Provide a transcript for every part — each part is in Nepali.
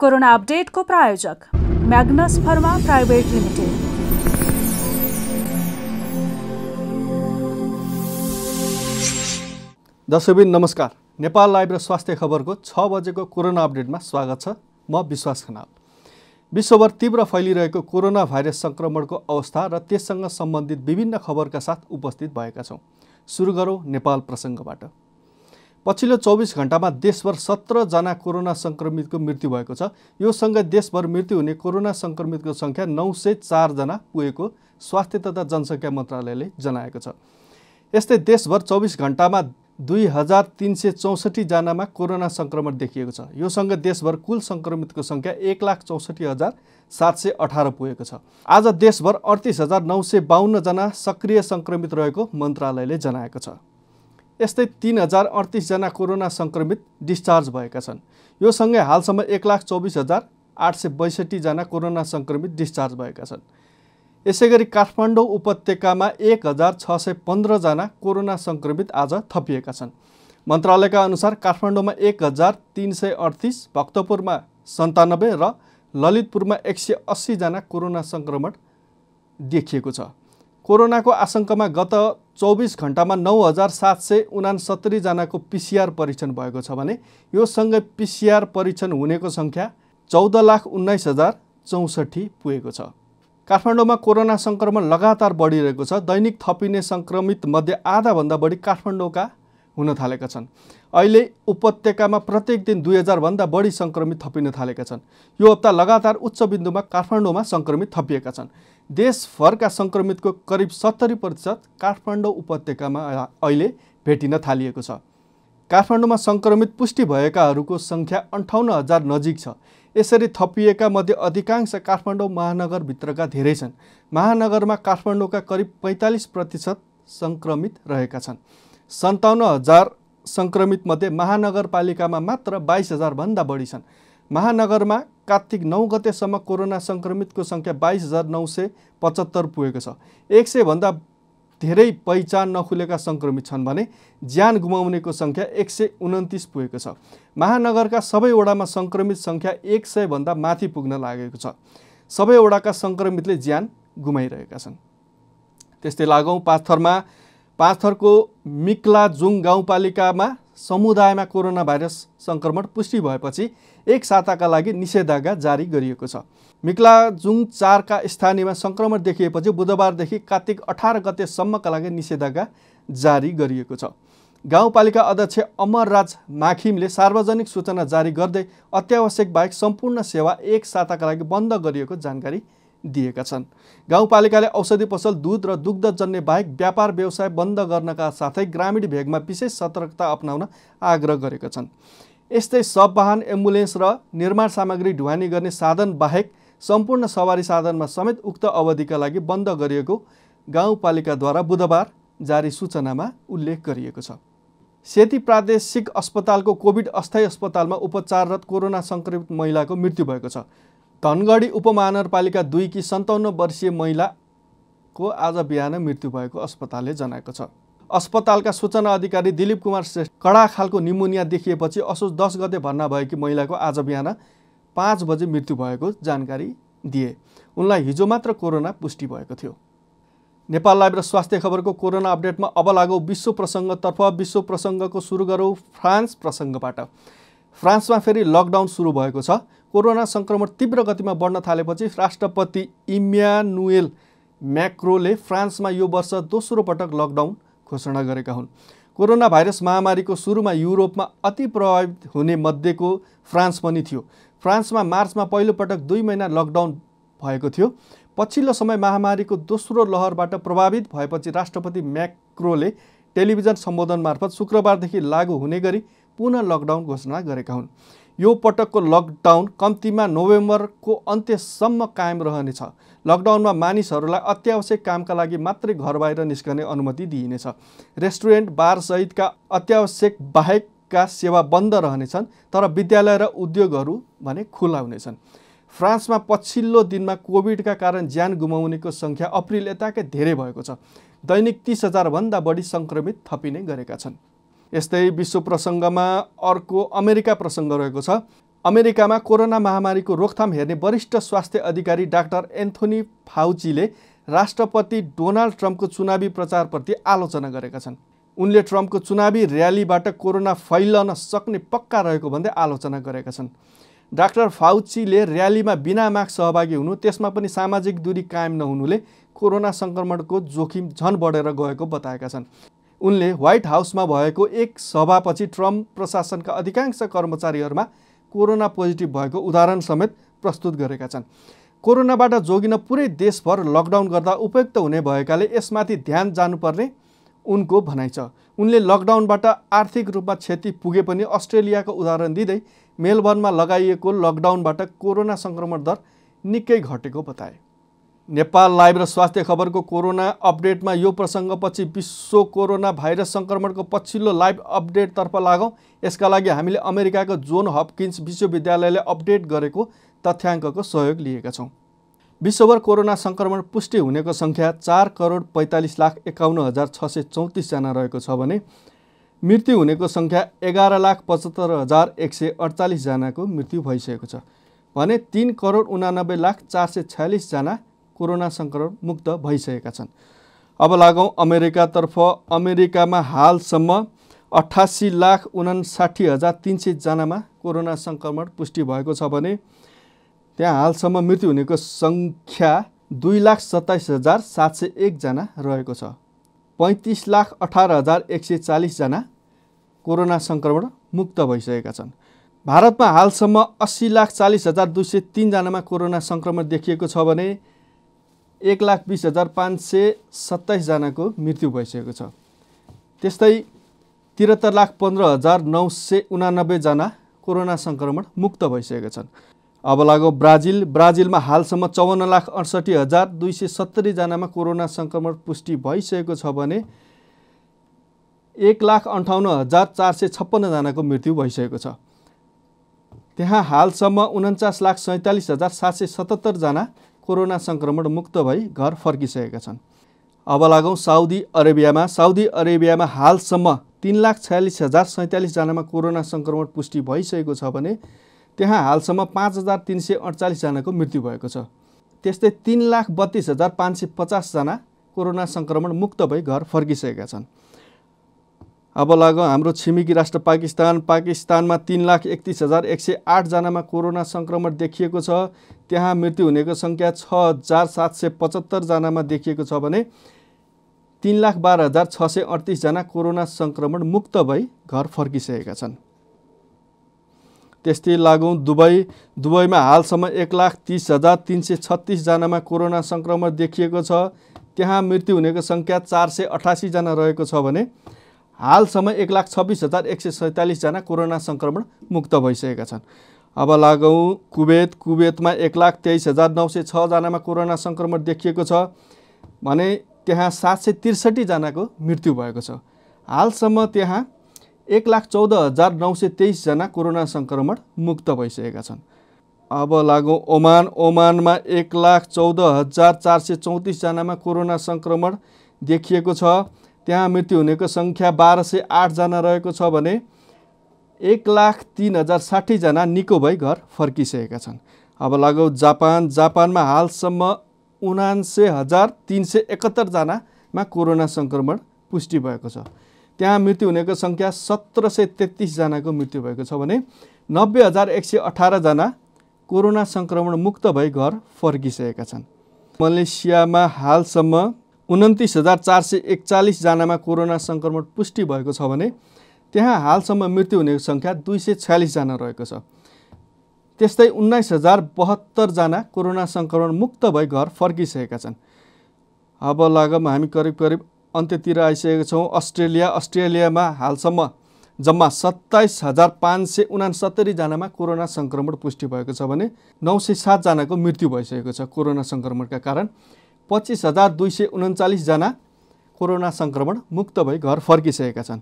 कोरोना अपडेटको प्रायोजक म्याग्नस फर्मा प्राइभेट लिमिटेड दर्शकबिन नमस्कार नेपाल लाइभ र स्वास्थ्य खबरको छ बजेको कोरोना अपडेटमा स्वागत छ म विश्वास खनाल विश्वभर तीव्र फैलिरहेको कोरोना भाइरस सङ्क्रमणको अवस्था र त्यससँग सम्बन्धित विभिन्न खबरका साथ उपस्थित भएका छौँ सुरु गरौँ नेपाल प्रसङ्गबाट पछिल्लो चौबिस घन्टामा देशभर सत्रजना कोरोना सङ्क्रमितको मृत्यु भएको छ योसँग देशभर मृत्यु हुने कोरोना सङ्क्रमितको सङ्ख्या नौ सय चारजना पुगेको स्वास्थ्य तथा जनसङ्ख्या मन्त्रालयले जनाएको छ यस्तै देशभर चौबिस घन्टामा दुई हजार तिन सय चौसठीजनामा कोरोना सङ्क्रमण देखिएको छ योसँग देशभर कुल सङ्क्रमितको सङ्ख्या एक लाख चौसठी हजार सात सय अठार पुगेको छ आज देशभर अडतिस हजार नौ सय बाहन्नजना सक्रिय सङ्क्रमित रहेको मन्त्रालयले जनाएको छ यस्तै तिन हजार अडतिसजना कोरोना सङ्क्रमित डिस्चार्ज भएका छन् यो सँगै हालसम्म एक लाख चौबिस हजार आठ सय बैसठीजना कोरोना सङ्क्रमित डिस्चार्ज भएका छन् यसै गरी काठमाडौँ उपत्यकामा एक हजार छ सय पन्ध्रजना कोरोना सङ्क्रमित आज थपिएका छन् मन्त्रालयका अनुसार काठमाडौँमा एक हजार तिन सय अडतिस भक्तपुरमा सन्तानब्बे र ललितपुरमा एक सय अस्सीजना कोरोना सङ्क्रमण देखिएको छ कोरोनाको आशंकमा गत चौबिस घन्टामा नौ हजार सात सय उनासत्तरीजनाको पिसिआर परीक्षण भएको छ भने यो सँगै पिसिआर परीक्षण हुनेको सङ्ख्या चौध लाख उन्नाइस हजार चौसठी पुगेको छ काठमाडौँमा कोरोना सङ्क्रमण लगातार बढिरहेको छ दैनिक थपिने सङ्क्रमितमध्ये आधाभन्दा बढी काठमाडौँका हुन थालेका छन् अहिले उपत्यकामा प्रत्येक दिन दुई हजारभन्दा बढी सङ्क्रमित थपिन थालेका छन् यो हप्ता लगातार उच्च बिन्दुमा काठमाडौँमा सङ्क्रमित थपिएका छन् देशभरका सङ्क्रमितको करिब सत्तरी प्रतिशत काठमाडौँ उपत्यकामा अहिले भेटिन थालिएको छ काठमाडौँमा सङ्क्रमित पुष्टि भएकाहरूको सङ्ख्या अन्ठाउन्न हजार नजिक छ यसरी थपिएका मध्ये अधिकांश काठमाडौँ महानगरभित्रका धेरै छन् महानगरमा काठमाडौँका करिब पैँतालिस प्रतिशत सङ्क्रमित रहेका छन् सन्ताउन्न हजार सङ्क्रमितमध्ये महानगरपालिकामा मात्र बाइस हजारभन्दा बढी छन् महानगरमा कार्तिक नौ गतेसम्म कोरोना सङ्क्रमितको सङ्ख्या बाइस हजार नौ सय पचहत्तर पुगेको छ एक सयभन्दा धेरै पहिचान नखुलेका सङ्क्रमित छन् भने ज्यान गुमाउनेको सङ्ख्या एक सय उन्तिस पुगेको छ महानगरका सबैवटामा सङ्क्रमित सङ्ख्या एक सयभन्दा माथि पुग्न लागेको छ सबैवटाका सङ्क्रमितले ज्यान गुमाइरहेका छन् त्यस्तै लागौँ पाँचथरमा पाँचथरको मिक्लाजुङ गाउँपालिकामा समुदायमा कोरोना भाइरस सङ्क्रमण पुष्टि भएपछि एक साताका लागि निषेधाज्ञा जारी गरिएको छ मिक्ला जुङ चारका स्थानीयमा सङ्क्रमण देखिएपछि बुधबारदेखि कार्तिक अठार गतेसम्मका लागि निषेधाज्ञा जारी गरिएको छ गाउँपालिका अध्यक्ष अमरराज माखिमले सार्वजनिक सूचना जारी गर्दै अत्यावश्यक बाहेक सम्पूर्ण सेवा एक साताका लागि बन्द गरिएको जानकारी दिएका छन् गाउँपालिकाले औषधि पसल दुध र दुग्धजन्य बाहेक व्यापार व्यवसाय बन्द गर्नका साथै ग्रामीण भेगमा विशेष सतर्कता अप्नाउन आग्रह गरेका छन् यस्तै सब वाहन एम्बुलेन्स र निर्माण सामग्री ढुवानी गर्ने साधन बाहेक सम्पूर्ण सवारी साधनमा समेत उक्त अवधिका लागि बन्द गरिएको गाउँपालिकाद्वारा बुधबार जारी सूचनामा उल्लेख गरिएको छ सेती प्रादेशिक अस्पतालको कोभिड अस्थायी अस्पतालमा उपचाररत कोरोना सङ्क्रमित महिलाको मृत्यु भएको छ धनगढी उपमहानगरपालिका दुईकी सन्ताउन्न वर्षीय महिलाको आज बिहान मृत्यु भएको अस्पतालले जनाएको छ अस्पतालका सूचना अधिकारी दिलीप कुमार श्रेष्ठ कडा खालको निमोनिया देखिएपछि असोज दस गते भर्ना भएकी महिलाको आज बिहान पाँच बजे मृत्यु भएको जानकारी दिए उनलाई हिजो मात्र कोरोना पुष्टि भएको थियो नेपाल लाइभ र स्वास्थ्य खबरको कोरोना अपडेटमा अब लागौ विश्व प्रसङ्गतर्फ विश्व प्रसङ्गको सुरु गरौँ फ्रान्स प्रसङ्गबाट फ्रान्समा फेरि लकडाउन सुरु भएको छ कोरोना सङ्क्रमण तीव्र गतिमा बढ्न थालेपछि राष्ट्रपति इम्यानुएल म्याक्रोले फ्रान्समा यो वर्ष दोस्रो पटक लकडाउन घोषणा गरेका हुन् कोरोना भाइरस महामारीको सुरुमा युरोपमा अति प्रभावित हुने मध्येको फ्रान्स पनि थियो फ्रान्समा मार्चमा पहिलोपटक दुई महिना लकडाउन भएको थियो पछिल्लो समय महामारीको दोस्रो लहरबाट प्रभावित भएपछि राष्ट्रपति म्याक्रोले टेलिभिजन सम्बोधन मार्फत शुक्रबारदेखि लागू हुने गरी पुनः लकडाउन घोषणा गरेका हुन् यो पटकको लकडाउन कम्तीमा नोभेम्बरको अन्त्यसम्म कायम रहनेछ लकडाउनमा मानिसहरूलाई अत्यावश्यक कामका लागि मात्रै घर बाहिर निस्कने अनुमति दिइनेछ रेस्टुरेन्ट बार सहितका अत्यावश्यक बाहेकका सेवा बन्द रहनेछन् तर विद्यालय र उद्योगहरू भने खुला हुनेछन् फ्रान्समा पछिल्लो दिनमा कोभिडका कारण ज्यान गुमाउनेको सङ्ख्या अप्रिल यताकै धेरै भएको छ दैनिक तिस हजारभन्दा बढी सङ्क्रमित थपिने गरेका छन् यस्तै विश्व प्रसङ्गमा अर्को अमेरिका प्रसङ्ग रहेको छ अमेरिकामा कोरोना महामारीको रोकथाम हेर्ने वरिष्ठ स्वास्थ्य अधिकारी डाक्टर एन्थोनी फाउचीले राष्ट्रपति डोनाल्ड ट्रम्पको चुनावी प्रचारप्रति आलोचना गरेका छन् उनले ट्रम्पको चुनावी र्यालीबाट कोरोना फैलन सक्ने पक्का रहेको भन्दै आलोचना गरेका छन् डाक्टर फाउचीले र्यालीमा बिना मास्क सहभागी हुनु त्यसमा पनि सामाजिक दूरी कायम नहुनुले कोरोना सङ्क्रमणको जोखिम झन बढेर गएको बताएका छन् उनले व्हाइट हाउसमा भएको एक सभापछि ट्रम्प प्रशासनका अधिकांश कर्मचारीहरूमा कोरोना पोजिटिभ भएको उदाहरण समेत प्रस्तुत गरेका छन् कोरोनाबाट जोगिन पुरै देशभर लकडाउन गर्दा उपयुक्त हुने भएकाले यसमाथि ध्यान जानुपर्ने उनको भनाइ छ उनले लकडाउनबाट आर्थिक रूपमा क्षति पुगे पनि अस्ट्रेलियाको उदाहरण दिँदै मेलबर्नमा लगाइएको लकडाउनबाट कोरोना सङ्क्रमण दर निकै घटेको बताए नेपाल लाइभ र स्वास्थ्य खबरको कोरोना अपडेटमा यो प्रसङ्गपछि विश्व कोरोना भाइरस सङ्क्रमणको पछिल्लो लाइभ अपडेटतर्फ लागौँ यसका लागि हामीले अमेरिकाको जोन हपकिन्स विश्वविद्यालयले अपडेट गरेको तथ्याङ्कको सहयोग लिएका छौँ विश्वभर कोरोना सङ्क्रमण पुष्टि हुनेको सङ्ख्या चार करोड पैँतालिस लाख एकाउन्न हजार छ सय चौतिसजना रहेको छ भने मृत्यु हुनेको सङ्ख्या एघार लाख पचहत्तर हजार एक सय अडचालिसजनाको मृत्यु भइसकेको छ भने तिन करोड उनानब्बे लाख चार सय छ्यालिसजना कोरोना सङ्क्रमण मुक्त भइसकेका छन् अब लागौँ अमेरिकातर्फ अमेरिकामा हालसम्म अठासी लाख उनासाठी हजार तिन सयजनामा कोरोना सङ्क्रमण पुष्टि भएको छ भने त्यहाँ हालसम्म मृत्यु हुनेको सङ्ख्या दुई लाख सत्ताइस हजार सात सय एकजना रहेको छ पैँतिस लाख अठार हजार एक सय चालिसजना कोरोना सङ्क्रमण मुक्त भइसकेका छन् भारतमा हालसम्म अस्सी लाख चालिस हजार दुई सय तिनजनामा कोरोना सङ्क्रमण देखिएको छ भने एक लाख बिस हजार पाँच सय सत्ताइसजनाको मृत्यु भइसकेको छ त्यस्तै त्रिहत्तर लाख पन्ध्र हजार नौ सय उनानब्बेजना कोरोना सङ्क्रमण मुक्त भइसकेका छन् अब लागो ब्राजिल ब्राजिलमा हालसम्म चौवन्न लाख अडसठी हजार दुई सय सत्तरीजनामा कोरोना सङ्क्रमण पुष्टि भइसकेको छ भने एक लाख अन्ठाउन्न हजार चार सय छप्पन्नजनाको मृत्यु भइसकेको छ त्यहाँ हालसम्म उन्चास लाख सैँतालिस हजार सात सय सतहत्तरजना कोरोना सङ्क्रमण मुक्त भई घर फर्किसकेका छन् अब लागौँ साउदी अरेबियामा साउदी अरेबियामा हालसम्म तिन लाख छयालिस हजार सैँतालिसजनामा कोरोना सङ्क्रमण पुष्टि भइसकेको छ भने त्यहाँ हालसम्म पाँच हजार तिन सय अडचालिसजनाको मृत्यु भएको छ त्यस्तै तिन लाख बत्तिस हजार पाँच सय पचासजना कोरोना सङ्क्रमण मुक्त भई घर फर्किसकेका छन् अब लाग हाम्रो छिमेकी राष्ट्र पाकिस्तान पाकिस्तानमा तिन लाख एकतिस हजार एक सय आठजनामा कोरोना सङ्क्रमण देखिएको छ त्यहाँ मृत्यु हुनेको सङ्ख्या छ हजार सात सय पचहत्तरजनामा देखिएको छ भने तिन लाख बाह्र हजार छ सय अडतिसजना कोरोना सङ्क्रमण मुक्त भई घर फर्किसकेका छन् त्यस्तै लागौँ दुबई दुबईमा हालसम्म एक लाख तिस हजार तिन सय छत्तिसजनामा कोरोना सङ्क्रमण देखिएको छ त्यहाँ मृत्यु हुनेको सङ्ख्या चार सय अठासीजना रहेको छ भने हालसम्म एक लाख छब्बिस हजार एक सय सैँतालिसजना कोरोना सङ्क्रमण मुक्त भइसकेका छन् अब लागौँ कुवेत कुवेतमा एक लाख तेइस हजार नौ सय छजनामा कोरोना सङ्क्रमण देखिएको छ भने त्यहाँ सात सय त्रिसठीजनाको मृत्यु भएको छ हालसम्म त्यहाँ एक लाख चौध हजार नौ सय तेइसजना कोरोना सङ्क्रमण मुक्त भइसकेका छन् अब लागौँ ओमान ओमानमा एक लाख चौध हजार चार सय चौतिसजनामा कोरोना सङ्क्रमण देखिएको छ त्यहाँ मृत्यु हुनेको सङ्ख्या बाह्र सय आठजना रहेको छ भने एक लाख तिन हजार साठीजना निको भई घर फर्किसकेका छन् अब लागौ जापान जापानमा हालसम्म उनान्से हजार तिन सय एकहत्तरजनामा कोरोना सङ्क्रमण पुष्टि भएको छ त्यहाँ मृत्यु हुनेको सङ्ख्या सत्र सय तेत्तिसजनाको मृत्यु भएको छ भने नब्बे हजार एक सय अठारजना कोरोना सङ्क्रमण मुक्त भई घर फर्किसकेका छन् मलेसियामा हालसम्म उन्तिस हजार चार सय एकचालिसजनामा कोरोना सङ्क्रमण पुष्टि भएको छ भने त्यहाँ हालसम्म मृत्यु हुनेको सङ्ख्या दुई सय छ्यालिसजना रहेको छ त्यस्तै उन्नाइस हजार बहत्तरजना कोरोना सङ्क्रमण मुक्त भई घर फर्किसकेका छन् अब लगभग हामी करिब करिब अन्त्यतिर आइसकेका छौँ अस्ट्रेलिया अस्ट्रेलियामा हालसम्म जम्मा सत्ताइस हजार पाँच सय उनासत्तरीजनामा कोरोना सङ्क्रमण पुष्टि भएको छ भने नौ सय सातजनाको मृत्यु भइसकेको छ कोरोना सङ्क्रमणका कारण पच्चिस हजार दुई सय उन्चालिसजना कोरोना सङ्क्रमण मुक्त भई घर फर्किसकेका छन्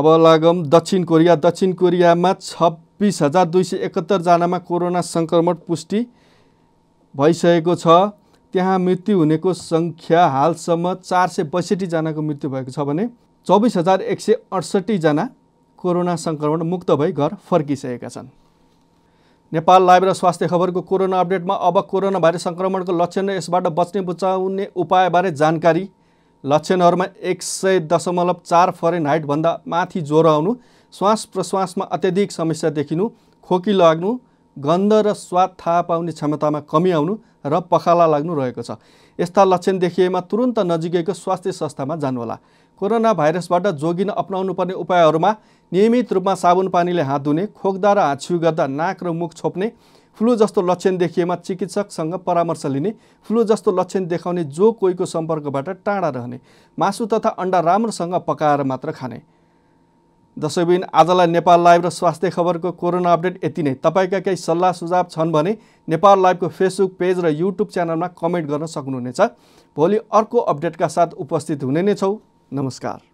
अब लागम दक्षिण कोरिया दक्षिण कोरियामा छब्बिस हजार दुई सय एकहत्तरजनामा कोरोना सङ्क्रमण पुष्टि भइसकेको छ त्यहाँ मृत्यु हुनेको सङ्ख्या हालसम्म चार सय बैसठीजनाको मृत्यु भएको छ भने चौबिस हजार एक सय अडसट्ठीजना कोरोना सङ्क्रमण मुक्त भई घर फर्किसकेका छन् नेपाल लाइभ र स्वास्थ्य खबरको कोरोना अपडेटमा अब कोरोना भाइरस सङ्क्रमणको लक्षण र यसबाट बच्ने बुचाउने उपायबारे जानकारी लक्षणहरूमा एक सय दशमलव चार फरेन हाइटभन्दा माथि ज्वरो आउनु श्वास प्रश्वासमा अत्याधिक समस्या देखिनु खोकी लाग्नु गन्ध र स्वाद थाहा पाउने क्षमतामा कमी आउनु र पखाला लाग्नु रहेको छ यस्ता लक्षण देखिएमा तुरुन्त नजिकैको स्वास्थ्य संस्थामा जानुहोला कोरोना भाइरसबाट जोगिन अप्नाउनु पर्ने उपायहरूमा नियमित रूपमा साबुन पानीले हात धुने खोक्दा र छिउ गर्दा नाक र मुख छोप्ने फ्लू जस्तो लक्षण देखिएमा चिकित्सकसँग परामर्श लिने फ्लू जस्तो लक्षण देखाउने जो कोहीको सम्पर्कबाट टाढा रहने मासु तथा अन्डा राम्रोसँग पकाएर मात्र खाने दसैँबिन आजलाई नेपाल लाइभ र स्वास्थ्य खबरको कोरोना अपडेट यति नै तपाईँका केही सल्लाह सुझाव छन् भने नेपाल लाइभको फेसबुक पेज र युट्युब च्यानलमा कमेन्ट गर्न सक्नुहुनेछ भोलि अर्को अपडेटका साथ उपस्थित हुने नै छौँ नमस्कार